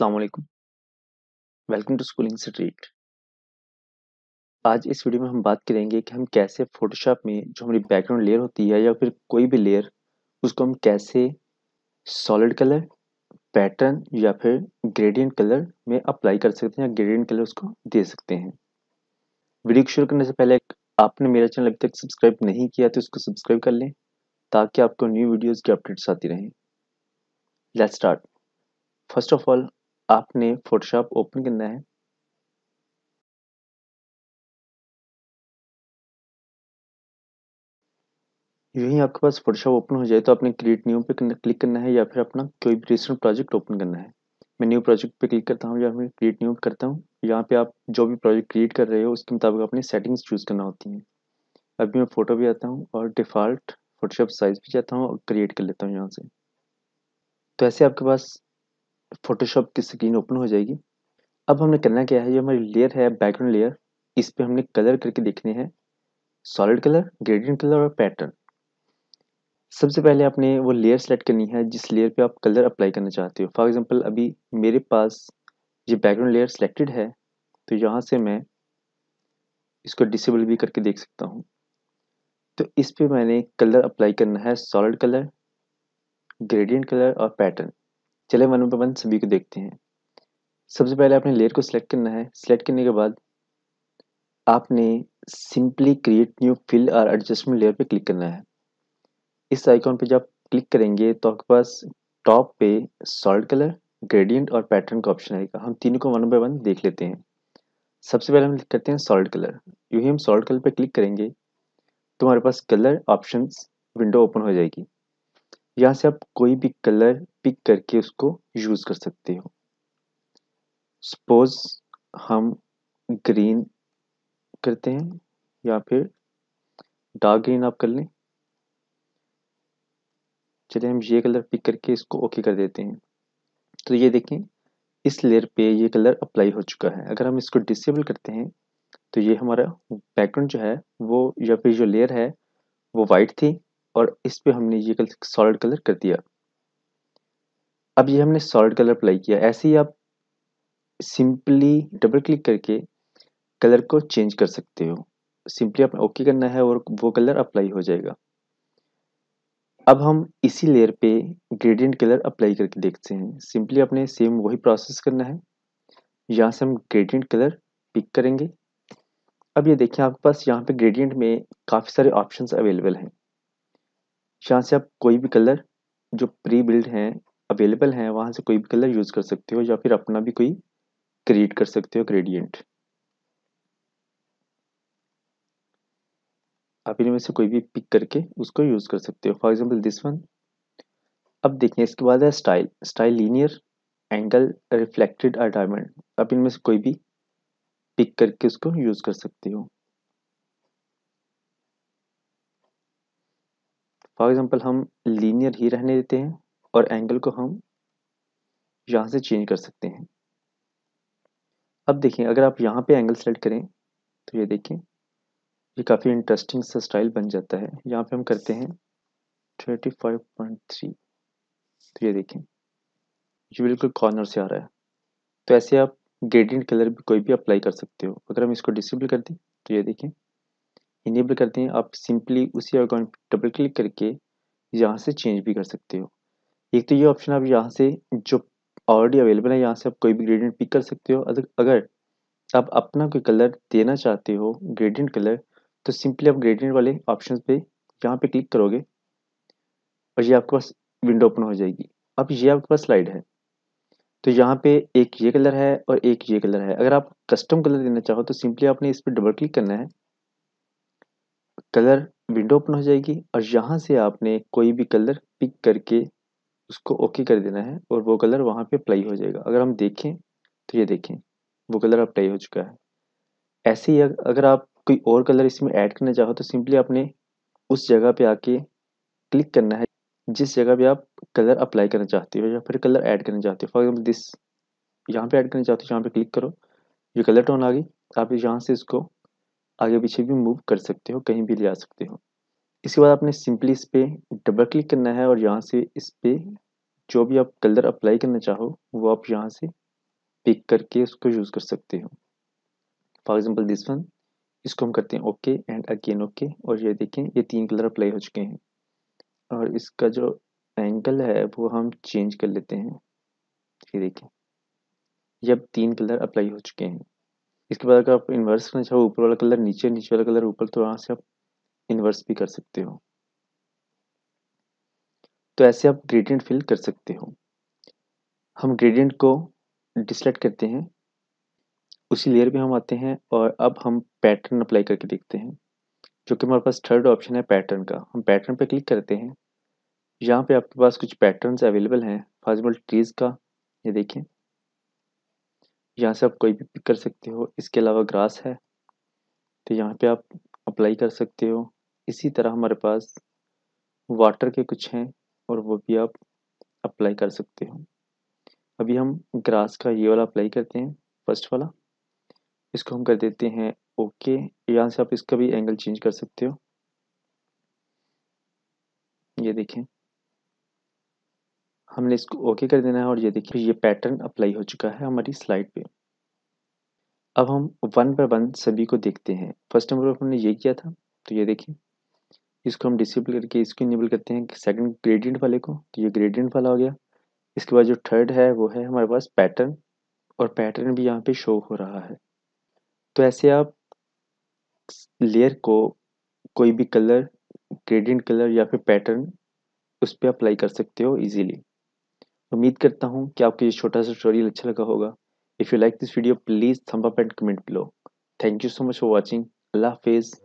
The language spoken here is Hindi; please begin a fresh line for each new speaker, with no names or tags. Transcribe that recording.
वालेकुम वेलकम टू स्कूलिंग स्ट्रीट आज इस वीडियो में हम बात करेंगे कि हम कैसे फोटोशॉप में जो हमारी बैकग्राउंड लेयर होती है या फिर कोई भी लेयर उसको हम कैसे सॉलिड कलर पैटर्न या फिर ग्रेडियंट कलर में अप्लाई कर सकते हैं या ग्रेडियंट कलर उसको दे सकते हैं वीडियो को शुरू करने से पहले आपने मेरा चैनल अभी तक सब्सक्राइब नहीं किया तो उसको सब्सक्राइब कर लें ताकि आपको न्यू वीडियोज़ की अपडेट्स आती रहें let's start first of all आपने फोटोशॉप ओपन करना है यही आपके पास फोटोशॉप ओपन हो जाए तो आपने क्रिएट न्यू पे क्लिक करना है या फिर अपना कोई भी रिसेंट प्रोजेक्ट ओपन करना है मैं न्यू प्रोजेक्ट पे क्लिक करता हूँ या फिर क्रिएट न्यू करता हूँ यहाँ पे आप जो भी प्रोजेक्ट क्रिएट कर रहे हो उसके मुताबिक अपनी सेटिंग्स चूज़ करना होती है अभी मैं फ़ोटो भी आता हूँ और डिफ़ॉल्ट फोटोशॉप साइज़ भी जाता हूँ और क्रिएट कर लेता हूँ यहाँ से तो ऐसे आपके पास फोटोशॉप की स्क्रीन ओपन हो जाएगी अब हमने करना क्या है ये हमारी लेयर है बैकग्राउंड लेयर इस पर हमने कलर करके देखने हैं सॉलिड कलर ग्रेडियंट कलर और पैटर्न सबसे पहले आपने वो लेयर सेलेक्ट करनी है जिस लेयर पे आप कलर अप्लाई करना चाहते हो फॉर एग्जांपल अभी मेरे पास ये बैकग्राउंड लेयर सेलेक्टेड है तो यहाँ से मैं इसको डिसेबल भी करके देख सकता हूँ तो इस पर मैंने कलर अप्लाई करना है सॉलिड कलर ग्रेडियंट कलर और पैटर्न चले वन बाई वन सभी को देखते हैं सबसे पहले आपने लेयर को सिलेक्ट करना है सिलेक्ट करने के बाद आपने सिंपली क्रिएट न्यू फिल और एडजस्टमेंट लेयर पे क्लिक करना है इस आइकॉन पे जब क्लिक करेंगे तो आपके पास टॉप पे सॉल्ट कलर ग्रेडियंट और पैटर्न का ऑप्शन आएगा हम तीनों को वन बाई वन देख लेते हैं सबसे पहले हम करते हैं सॉल्ट कलर यूँ ही हम सॉल्ट कलर पर क्लिक करेंगे तो हमारे पास कलर ऑप्शन विंडो ओपन हो जाएगी यहाँ से आप कोई भी कलर पिक करके उसको यूज़ कर सकते हो सपोज हम ग्रीन करते हैं या फिर डार्क ग्रीन आप कर लें चलिए हम ये कलर पिक करके इसको ओके कर देते हैं तो ये देखें इस लेयर पे ये कलर अप्लाई हो चुका है अगर हम इसको डिसेबल करते हैं तो ये हमारा बैकग्राउंड जो है वो या फिर जो लेयर है वो वाइट थी और इस पर हमने ये कल सॉलिड कलर कर दिया अब ये हमने सॉलिड कलर अप्लाई किया ऐसे ही आप सिंपली डबल क्लिक करके कलर को चेंज कर सकते हो सिंपली आपने ओके करना है और वो कलर अप्लाई हो जाएगा अब हम इसी लेयर पे ग्रेडियंट कलर अप्लाई करके देखते हैं सिंपली आपने सेम वही प्रोसेस करना है यहाँ से हम ग्रेडियंट कलर पिक करेंगे अब ये देखिए आपके पास यहाँ पे ग्रेडियंट में काफ़ी सारे ऑप्शंस अवेलेबल हैं जहाँ से आप कोई भी कलर जो प्री बिल्ड हैं अवेलेबल हैं वहाँ से कोई भी कलर यूज़ कर सकते हो या फिर अपना भी कोई क्रिएट कर सकते हो ग्रेडियंट आप इनमें से कोई भी पिक करके उसको यूज़ कर सकते हो फॉर एग्जाम्पल दिस वन अब देखें इसके बाद है style style linear angle reflected और डायमंड आप इनमें से कोई भी पिक करके उसको यूज़ कर सकते हो फॉर एग्जांपल हम लीनियर ही रहने देते हैं और एंगल को हम यहाँ से चेंज कर सकते हैं अब देखें अगर आप यहाँ पे एंगल सेलेक्ट करें तो ये देखें ये काफ़ी इंटरेस्टिंग सा स्टाइल बन जाता है यहाँ पे हम करते हैं 35.3 तो ये देखें ये बिल्कुल कॉर्नर से आ रहा है तो ऐसे आप ग्रेडियंट कलर भी कोई भी अप्लाई कर सकते हो अगर हम इसको डिसेबल कर दें तो ये देखें इनेबल करते हैं आप सिंपली उसी अकाउंट पर डबल क्लिक करके यहाँ से चेंज भी कर सकते हो एक तो ये ऑप्शन आप यहाँ से जो ऑलरेडी अवेलेबल है यहाँ से आप कोई भी ग्रेडियंट पिक कर सकते हो अगर आप अपना कोई कलर देना चाहते हो ग्रेडियंट कलर तो सिंपली आप ग्रेडियंट वाले ऑप्शन पे यहाँ पे क्लिक करोगे और ये आपके पास विंडो ओपन हो जाएगी अब ये आपके पास स्लाइड है तो यहाँ पे एक ये कलर है और एक ये कलर है अगर आप कस्टम कलर देना चाहो तो सिंपली आपने इस पर डबल क्लिक करना है कलर विंडो ओपन हो जाएगी और यहाँ से आपने कोई भी कलर पिक करके उसको ओके कर देना है और वो कलर वहाँ पे अप्लाई हो जाएगा अगर हम देखें तो ये देखें वो कलर अप्लाई हो चुका है ऐसे ही अगर आप कोई और कलर इसमें ऐड करना चाहो तो सिंपली आपने उस जगह पे आके क्लिक करना है जिस जगह पे आप कलर अप्लाई करना चाहते हो या फिर कलर ऐड करना चाहते हो फॉर एग्जाम्पल दिस यहाँ पे ऐड करना चाहते हो यहाँ पे क्लिक करो ये कलर टोन आ गई आप यहाँ से इसको आगे पीछे भी मूव कर सकते हो कहीं भी ले जा सकते हो इसके बाद आपने सिंपली इस पर डबल क्लिक करना है और यहाँ से इस पर जो भी आप कलर अप्लाई करना चाहो वो आप यहाँ से पिक करके उसको यूज़ कर सकते हो फॉर एग्जाम्पल दिस वन इसको हम करते हैं ओके एंड अगेन ओके और ये देखें ये तीन कलर अप्लाई हो चुके हैं और इसका जो एंगल है वो हम चेंज कर लेते हैं ये देखें ये अब तीन कलर अप्लाई हो चुके हैं इसके बाद अगर आप इन्वर्स करना चाहो ऊपर वाला कलर नीचे नीचे वाला कलर ऊपर तो वहां से आप इन्वर्स भी कर सकते हो तो ऐसे आप ग्रेडियंट फिल कर सकते हो हम ग्रेडियंट को डिसलेक्ट करते हैं उसी लेयर पे हम आते हैं और अब हम पैटर्न अप्लाई करके देखते हैं जो कि हमारे पास थर्ड ऑप्शन है पैटर्न का हम पैटर्न पे क्लिक करते हैं यहाँ पे आपके पास कुछ पैटर्न्स अवेलेबल हैं फॉर एग्जाम्पल ट्रीज़ का ये देखें यहाँ से आप कोई भी पिक कर सकते हो इसके अलावा ग्रास है तो यहाँ पे आप अप्लाई कर सकते हो इसी तरह हमारे पास वाटर के कुछ हैं और वो भी आप अप्लाई कर सकते हो अभी हम ग्रास का ये वाला अप्लाई करते हैं फर्स्ट वाला इसको हम कर देते हैं ओके यहाँ से आप इसका भी एंगल चेंज कर सकते हो ये देखें हमने इसको ओके कर देना है और ये देखिए ये पैटर्न अप्लाई हो चुका है हमारी स्लाइड पे अब हम वन बाय वन सभी को देखते हैं फर्स्ट नंबर पर हमने ये किया था तो ये देखिए इसको हम डिसेबल करके इसको इनेबल करते हैं सेकंड ग्रेडियंट वाले को तो ये ग्रेडियंट वाला हो गया इसके बाद जो थर्ड है वो है हमारे पास पैटर्न और पैटर्न भी यहाँ पे शो हो रहा है तो ऐसे आप लेयर को कोई भी कलर ग्रेडियंट कलर या फिर पैटर्न उस पर अप्लाई कर सकते हो इजीली उम्मीद करता हूँ कि आपको ये छोटा सा स्टोरी अच्छा लगा होगा if you like this video please thumb up and comment below thank you so much for watching अल्लाह हाफिज़